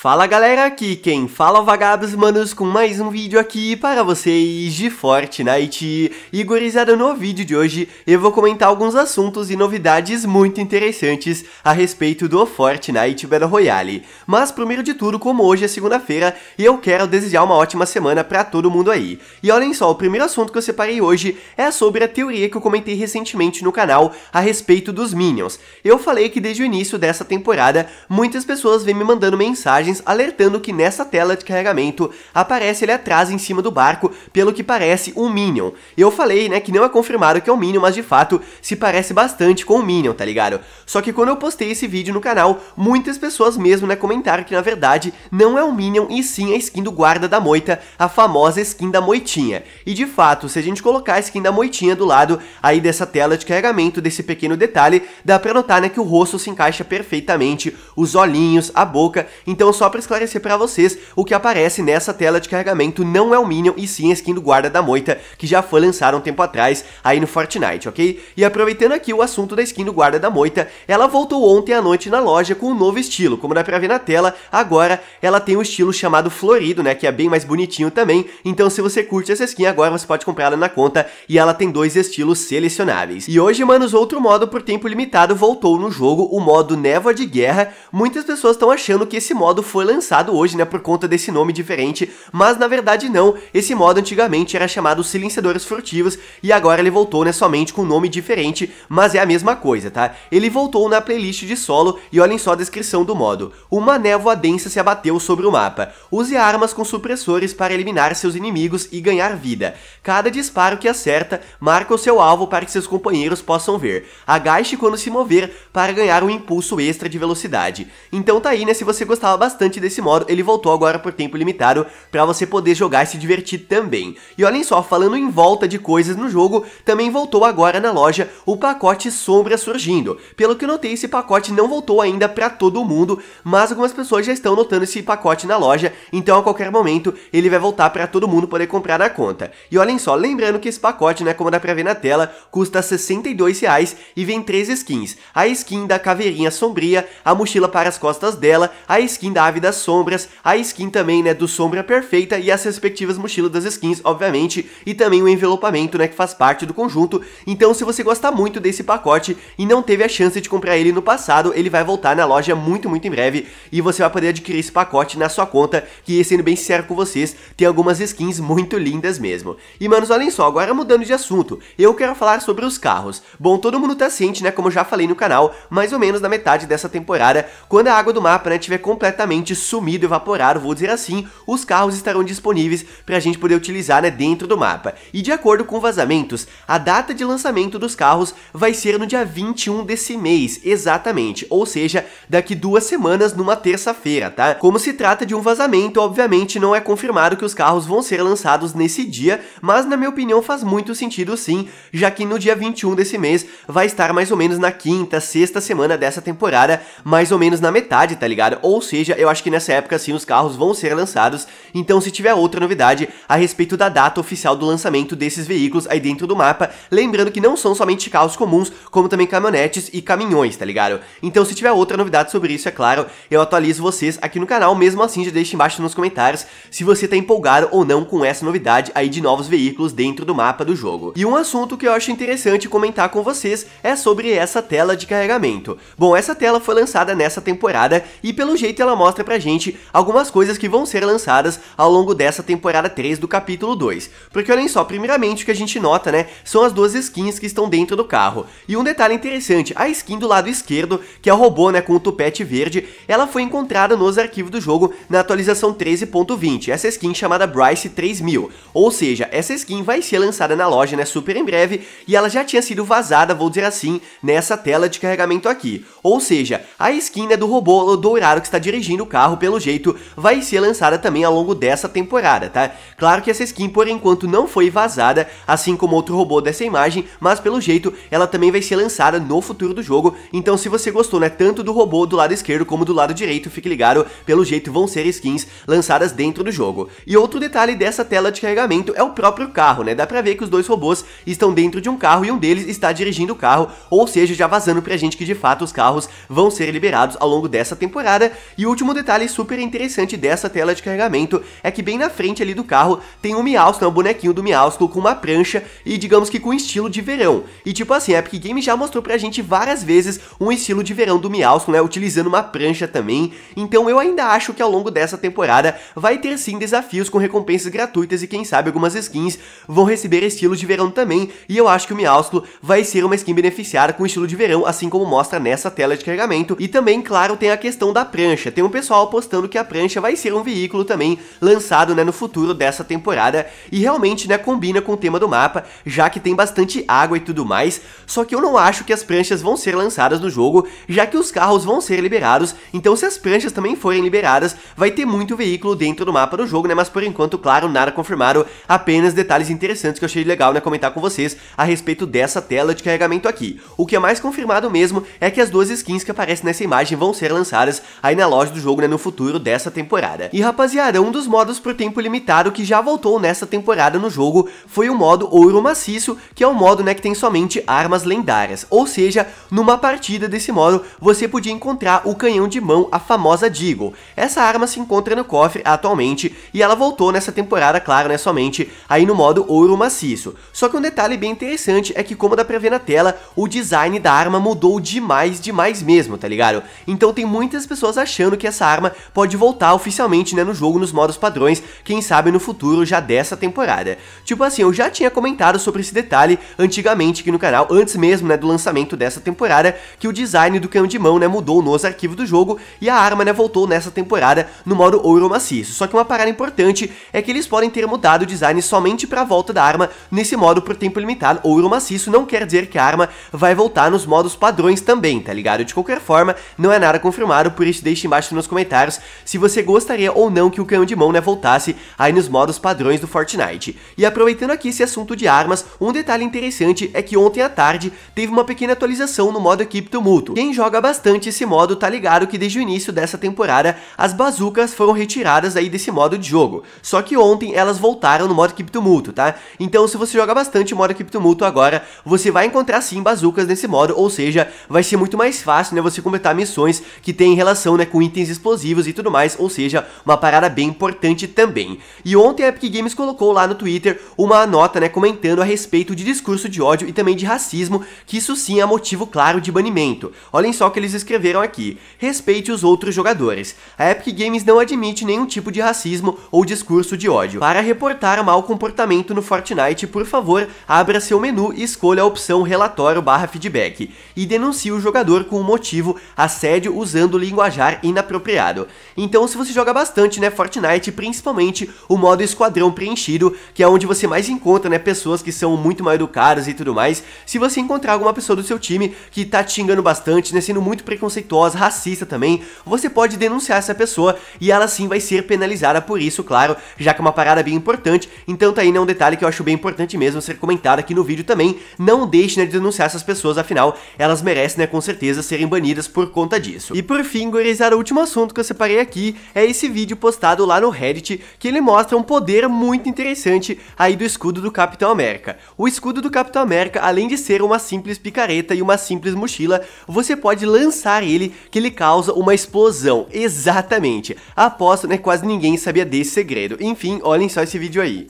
Fala galera, aqui quem fala é vagabos manos com mais um vídeo aqui para vocês de Fortnite. E gurizada, no vídeo de hoje eu vou comentar alguns assuntos e novidades muito interessantes a respeito do Fortnite Battle Royale. Mas primeiro de tudo, como hoje é segunda-feira, eu quero desejar uma ótima semana para todo mundo aí. E olhem só, o primeiro assunto que eu separei hoje é sobre a teoria que eu comentei recentemente no canal a respeito dos Minions. Eu falei que desde o início dessa temporada, muitas pessoas vêm me mandando mensagens mensagens alertando que nessa tela de carregamento aparece ele atrás em cima do barco, pelo que parece um Minion. Eu falei, né, que não é confirmado que é um Minion, mas de fato se parece bastante com o Minion, tá ligado? Só que quando eu postei esse vídeo no canal, muitas pessoas mesmo, né, comentaram que na verdade não é um Minion e sim a skin do guarda da moita, a famosa skin da moitinha. E de fato, se a gente colocar a skin da moitinha do lado aí dessa tela de carregamento, desse pequeno detalhe, dá pra notar, né, que o rosto se encaixa perfeitamente, os olhinhos, a boca, então só para esclarecer para vocês, o que aparece nessa tela de carregamento não é o Minion e sim a skin do Guarda da Moita, que já foi lançada um tempo atrás aí no Fortnite, ok? E aproveitando aqui o assunto da skin do Guarda da Moita, ela voltou ontem à noite na loja com um novo estilo, como dá pra ver na tela, agora ela tem um estilo chamado Florido, né, que é bem mais bonitinho também, então se você curte essa skin agora, você pode comprar ela na conta e ela tem dois estilos selecionáveis. E hoje, manos, outro modo por tempo limitado voltou no jogo, o modo Névoa de Guerra, muitas pessoas estão achando que esse modo foi lançado hoje, né, por conta desse nome diferente, mas na verdade não, esse modo antigamente era chamado Silenciadores Furtivos e agora ele voltou, né, somente com um nome diferente, mas é a mesma coisa, tá? Ele voltou na playlist de solo e olhem só a descrição do modo. Uma névoa densa se abateu sobre o mapa. Use armas com supressores para eliminar seus inimigos e ganhar vida. Cada disparo que acerta, marca o seu alvo para que seus companheiros possam ver. Agache quando se mover para ganhar um impulso extra de velocidade. Então tá aí, né, se você gostava bastante bastante desse modo, ele voltou agora por tempo limitado para você poder jogar e se divertir também. E olhem só, falando em volta de coisas no jogo, também voltou agora na loja o pacote Sombra surgindo. Pelo que eu notei, esse pacote não voltou ainda para todo mundo, mas algumas pessoas já estão notando esse pacote na loja, então a qualquer momento ele vai voltar para todo mundo poder comprar na conta. E olhem só, lembrando que esse pacote, né, como dá para ver na tela, custa 62 reais e vem três skins. A skin da Caveirinha Sombria, a mochila para as costas dela, a skin da nave das sombras, a skin também, né, do Sombra Perfeita e as respectivas mochilas das skins, obviamente, e também o envelopamento, né, que faz parte do conjunto. Então, se você gosta muito desse pacote e não teve a chance de comprar ele no passado, ele vai voltar na loja muito, muito em breve e você vai poder adquirir esse pacote na sua conta, que, sendo bem sincero com vocês, tem algumas skins muito lindas mesmo. E, manos, olhem só, agora mudando de assunto, eu quero falar sobre os carros. Bom, todo mundo tá ciente, né, como já falei no canal, mais ou menos na metade dessa temporada, quando a água do mapa, né, tiver completamente praticamente sumido, evaporado, vou dizer assim, os carros estarão disponíveis para a gente poder utilizar né, dentro do mapa. E de acordo com vazamentos, a data de lançamento dos carros vai ser no dia 21 desse mês, exatamente, ou seja, daqui duas semanas numa terça-feira, tá? Como se trata de um vazamento, obviamente não é confirmado que os carros vão ser lançados nesse dia, mas na minha opinião faz muito sentido sim, já que no dia 21 desse mês vai estar mais ou menos na quinta, sexta semana dessa temporada, mais ou menos na metade, tá ligado? Ou seja, eu eu acho que nessa época sim os carros vão ser lançados, então se tiver outra novidade a respeito da data oficial do lançamento desses veículos aí dentro do mapa, lembrando que não são somente carros comuns, como também caminhonetes e caminhões, tá ligado? Então se tiver outra novidade sobre isso, é claro, eu atualizo vocês aqui no canal, mesmo assim já deixe embaixo nos comentários se você tá empolgado ou não com essa novidade aí de novos veículos dentro do mapa do jogo. E um assunto que eu acho interessante comentar com vocês é sobre essa tela de carregamento. Bom, essa tela foi lançada nessa temporada e pelo jeito ela mostra mostra pra gente algumas coisas que vão ser lançadas ao longo dessa temporada 3 do capítulo 2. Porque olhem só, primeiramente o que a gente nota, né, são as duas skins que estão dentro do carro. E um detalhe interessante, a skin do lado esquerdo, que é o robô, né, com o tupete verde, ela foi encontrada nos arquivos do jogo na atualização 13.20, essa skin chamada Bryce 3000. Ou seja, essa skin vai ser lançada na loja, né, super em breve, e ela já tinha sido vazada, vou dizer assim, nessa tela de carregamento aqui. Ou seja, a skin né, do robô dourado que está dirigindo do carro, pelo jeito, vai ser lançada também ao longo dessa temporada, tá? Claro que essa skin, por enquanto, não foi vazada, assim como outro robô dessa imagem, mas pelo jeito, ela também vai ser lançada no futuro do jogo, então se você gostou, né, tanto do robô do lado esquerdo como do lado direito, fique ligado, pelo jeito vão ser skins lançadas dentro do jogo. E outro detalhe dessa tela de carregamento é o próprio carro, né, dá pra ver que os dois robôs estão dentro de um carro e um deles está dirigindo o carro, ou seja, já vazando pra gente que de fato os carros vão ser liberados ao longo dessa temporada. E o último último detalhe super interessante dessa tela de carregamento é que bem na frente ali do carro tem o Miausto, né, bonequinho do Miausto com uma prancha e digamos que com estilo de verão. E tipo assim, a Epic Games já mostrou pra gente várias vezes um estilo de verão do Miausto, né, utilizando uma prancha também. Então eu ainda acho que ao longo dessa temporada vai ter sim desafios com recompensas gratuitas e quem sabe algumas skins vão receber estilos de verão também. E eu acho que o Miausto vai ser uma skin beneficiada com estilo de verão, assim como mostra nessa tela de carregamento. E também, claro, tem a questão da prancha. Tem um pessoal apostando que a prancha vai ser um veículo também lançado né, no futuro dessa temporada e realmente né, combina com o tema do mapa, já que tem bastante água e tudo mais, só que eu não acho que as pranchas vão ser lançadas no jogo, já que os carros vão ser liberados, então se as pranchas também forem liberadas, vai ter muito veículo dentro do mapa do jogo, né, mas por enquanto, claro, nada confirmado, apenas detalhes interessantes que eu achei legal né, comentar com vocês a respeito dessa tela de carregamento aqui. O que é mais confirmado mesmo é que as duas skins que aparecem nessa imagem vão ser lançadas aí na loja do jogo jogo né, no futuro dessa temporada. E rapaziada, um dos modos por tempo limitado que já voltou nessa temporada no jogo foi o modo Ouro Maciço, que é um modo né, que tem somente armas lendárias, ou seja, numa partida desse modo você podia encontrar o canhão de mão, a famosa Deagle. Essa arma se encontra no cofre atualmente e ela voltou nessa temporada, claro, né, somente aí no modo Ouro Maciço. Só que um detalhe bem interessante é que como dá pra ver na tela, o design da arma mudou demais, demais mesmo, tá ligado? Então tem muitas pessoas achando que essa essa arma pode voltar oficialmente né, no jogo nos modos padrões, quem sabe no futuro já dessa temporada. Tipo assim, eu já tinha comentado sobre esse detalhe antigamente aqui no canal, antes mesmo né, do lançamento dessa temporada, que o design do canhão de mão né, mudou nos arquivos do jogo e a arma né, voltou nessa temporada no modo ouro maciço. Só que uma parada importante é que eles podem ter mudado o design somente para a volta da arma nesse modo por tempo limitado ouro maciço, não quer dizer que a arma vai voltar nos modos padrões também, tá ligado? De qualquer forma, não é nada confirmado, por isso deixe embaixo nos comentários se você gostaria ou não que o canhão de mão né, voltasse aí nos modos padrões do Fortnite. E aproveitando aqui esse assunto de armas, um detalhe interessante é que ontem à tarde teve uma pequena atualização no modo Equipe Tumulto. Quem joga bastante esse modo tá ligado que desde o início dessa temporada as bazucas foram retiradas aí desse modo de jogo. Só que ontem elas voltaram no modo Equipe Tumulto, tá? Então se você joga bastante modo Equipe Tumulto agora, você vai encontrar sim bazucas nesse modo, ou seja, vai ser muito mais fácil né, você completar missões que tem relação né, com itens explosivos e tudo mais, ou seja, uma parada bem importante também. E ontem a Epic Games colocou lá no Twitter uma nota, né, comentando a respeito de discurso de ódio e também de racismo, que isso sim é motivo claro de banimento. Olhem só o que eles escreveram aqui: respeite os outros jogadores. A Epic Games não admite nenhum tipo de racismo ou discurso de ódio. Para reportar mau comportamento no Fortnite, por favor, abra seu menu e escolha a opção relatório/feedback e denuncie o jogador com o motivo assédio usando linguajar inapropriado apropriado. Então, se você joga bastante, né, Fortnite, principalmente o modo esquadrão preenchido, que é onde você mais encontra, né, pessoas que são muito mal educadas e tudo mais, se você encontrar alguma pessoa do seu time que tá te xingando bastante, né, sendo muito preconceituosa, racista também, você pode denunciar essa pessoa e ela sim vai ser penalizada por isso, claro, já que é uma parada bem importante, então tá aí, né, um detalhe que eu acho bem importante mesmo ser comentado aqui no vídeo também, não deixe, né, de denunciar essas pessoas, afinal, elas merecem, né, com certeza serem banidas por conta disso. E por fim, gurizada, a última assunto que eu separei aqui é esse vídeo postado lá no Reddit, que ele mostra um poder muito interessante aí do escudo do Capitão América. O escudo do Capitão América, além de ser uma simples picareta e uma simples mochila, você pode lançar ele, que ele causa uma explosão, exatamente. Aposto, né, quase ninguém sabia desse segredo. Enfim, olhem só esse vídeo aí.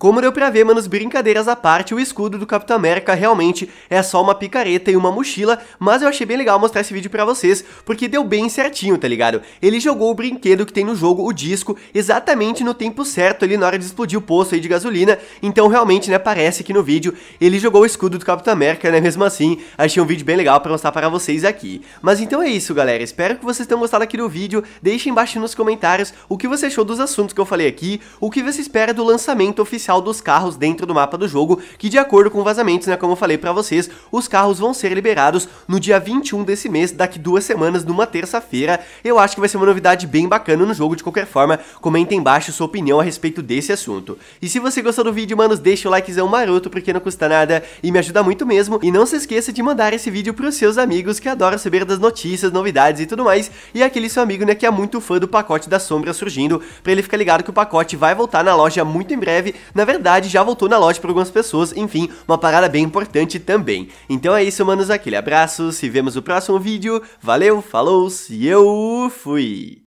Como deu pra ver, manos, brincadeiras à parte, o escudo do Capitão América realmente é só uma picareta e uma mochila, mas eu achei bem legal mostrar esse vídeo pra vocês, porque deu bem certinho, tá ligado? Ele jogou o brinquedo que tem no jogo, o disco, exatamente no tempo certo ali na hora de explodir o poço aí de gasolina, então realmente, né, parece que no vídeo ele jogou o escudo do Capitão América, né, mesmo assim, achei um vídeo bem legal pra mostrar pra vocês aqui. Mas então é isso, galera, espero que vocês tenham gostado aqui do vídeo, deixem embaixo nos comentários o que você achou dos assuntos que eu falei aqui, o que você espera do lançamento oficial oficial dos carros dentro do mapa do jogo, que de acordo com vazamentos, né, como eu falei para vocês, os carros vão ser liberados no dia 21 desse mês, daqui duas semanas, numa terça-feira. Eu acho que vai ser uma novidade bem bacana no jogo, de qualquer forma, comenta embaixo sua opinião a respeito desse assunto. E se você gostou do vídeo, manos, deixa o likezão maroto, porque não custa nada e me ajuda muito mesmo. E não se esqueça de mandar esse vídeo pros seus amigos que adoram saber das notícias, novidades e tudo mais. E aquele seu amigo, né, que é muito fã do pacote da sombra surgindo, pra ele ficar ligado que o pacote vai voltar na loja muito em breve, na verdade já voltou na loja para algumas pessoas, enfim, uma parada bem importante também. Então é isso, manos, aquele abraço, se vemos no próximo vídeo, valeu, falou, se eu fui!